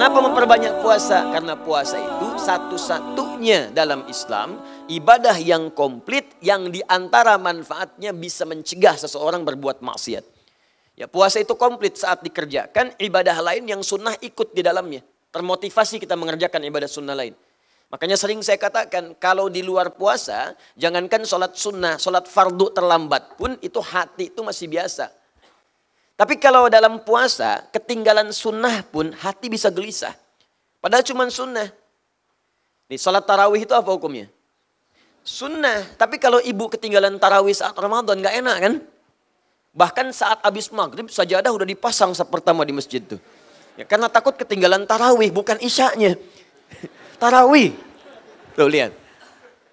Kenapa memperbanyak puasa? Karena puasa itu satu-satunya dalam Islam ibadah yang komplit yang diantara manfaatnya bisa mencegah seseorang berbuat maksiat. Ya puasa itu komplit saat dikerjakan ibadah lain yang sunnah ikut di dalamnya. Termotivasi kita mengerjakan ibadah sunnah lain. Makanya sering saya katakan kalau di luar puasa jangankan sholat sunnah, sholat fardu terlambat pun itu hati itu masih biasa. Tapi kalau dalam puasa, ketinggalan sunnah pun hati bisa gelisah. Padahal cuma sunnah. Nih, sholat tarawih itu apa hukumnya? Sunnah. Tapi kalau ibu ketinggalan tarawih saat Ramadan, gak enak kan? Bahkan saat habis maghrib, sajadah udah dipasang sepertama di masjid tuh. Ya, karena takut ketinggalan tarawih, bukan isyaknya. tarawih. Tuh lihat.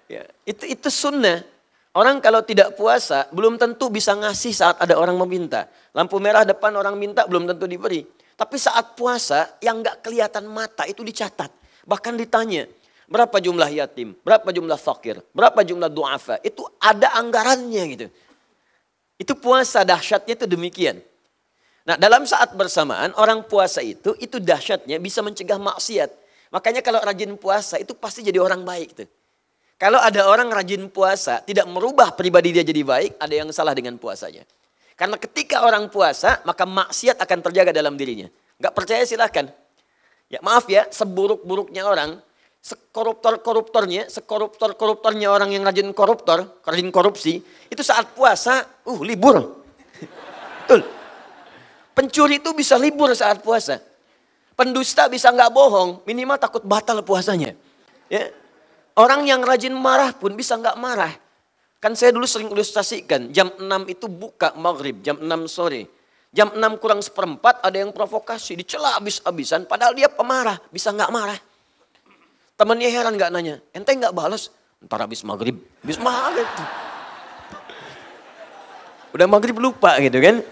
Ya, itu itu sunnah. Orang kalau tidak puasa belum tentu bisa ngasih saat ada orang meminta. Lampu merah depan orang minta belum tentu diberi. Tapi saat puasa yang nggak kelihatan mata itu dicatat. Bahkan ditanya, berapa jumlah yatim, berapa jumlah fakir, berapa jumlah duafa. Itu ada anggarannya gitu. Itu puasa dahsyatnya itu demikian. Nah dalam saat bersamaan orang puasa itu, itu dahsyatnya bisa mencegah maksiat. Makanya kalau rajin puasa itu pasti jadi orang baik tuh. Kalau ada orang rajin puasa, tidak merubah pribadi dia jadi baik, ada yang salah dengan puasanya. Karena ketika orang puasa, maka maksiat akan terjaga dalam dirinya. Gak percaya silahkan. Ya maaf ya, seburuk-buruknya orang, sekoruptor-koruptornya, sekoruptor-koruptornya orang yang rajin koruptor, rajin korupsi, itu saat puasa, uh libur. Betul. Pencuri itu bisa libur saat puasa. Pendusta bisa nggak bohong, minimal takut batal puasanya. Ya, Orang yang rajin marah pun bisa nggak marah. Kan saya dulu sering ilustrasikan, jam 6 itu buka maghrib, jam 6 sore. Jam 6 kurang seperempat ada yang provokasi, dicela habis-habisan, padahal dia pemarah, bisa nggak marah. Temannya heran nggak nanya, ente nggak balas, ntar habis maghrib, habis maghrib. Udah maghrib lupa gitu kan.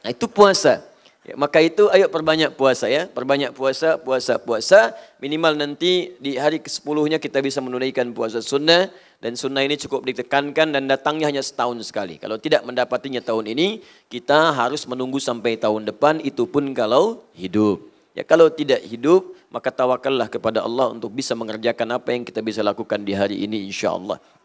Nah itu puasa. Ya, maka itu ayo perbanyak puasa ya, perbanyak puasa, puasa, puasa. Minimal nanti di hari ke-10-nya kita bisa menunaikan puasa sunnah dan sunnah ini cukup ditekankan dan datangnya hanya setahun sekali. Kalau tidak mendapatinya tahun ini, kita harus menunggu sampai tahun depan itu pun kalau hidup. Ya kalau tidak hidup, maka tawakallah kepada Allah untuk bisa mengerjakan apa yang kita bisa lakukan di hari ini insyaallah.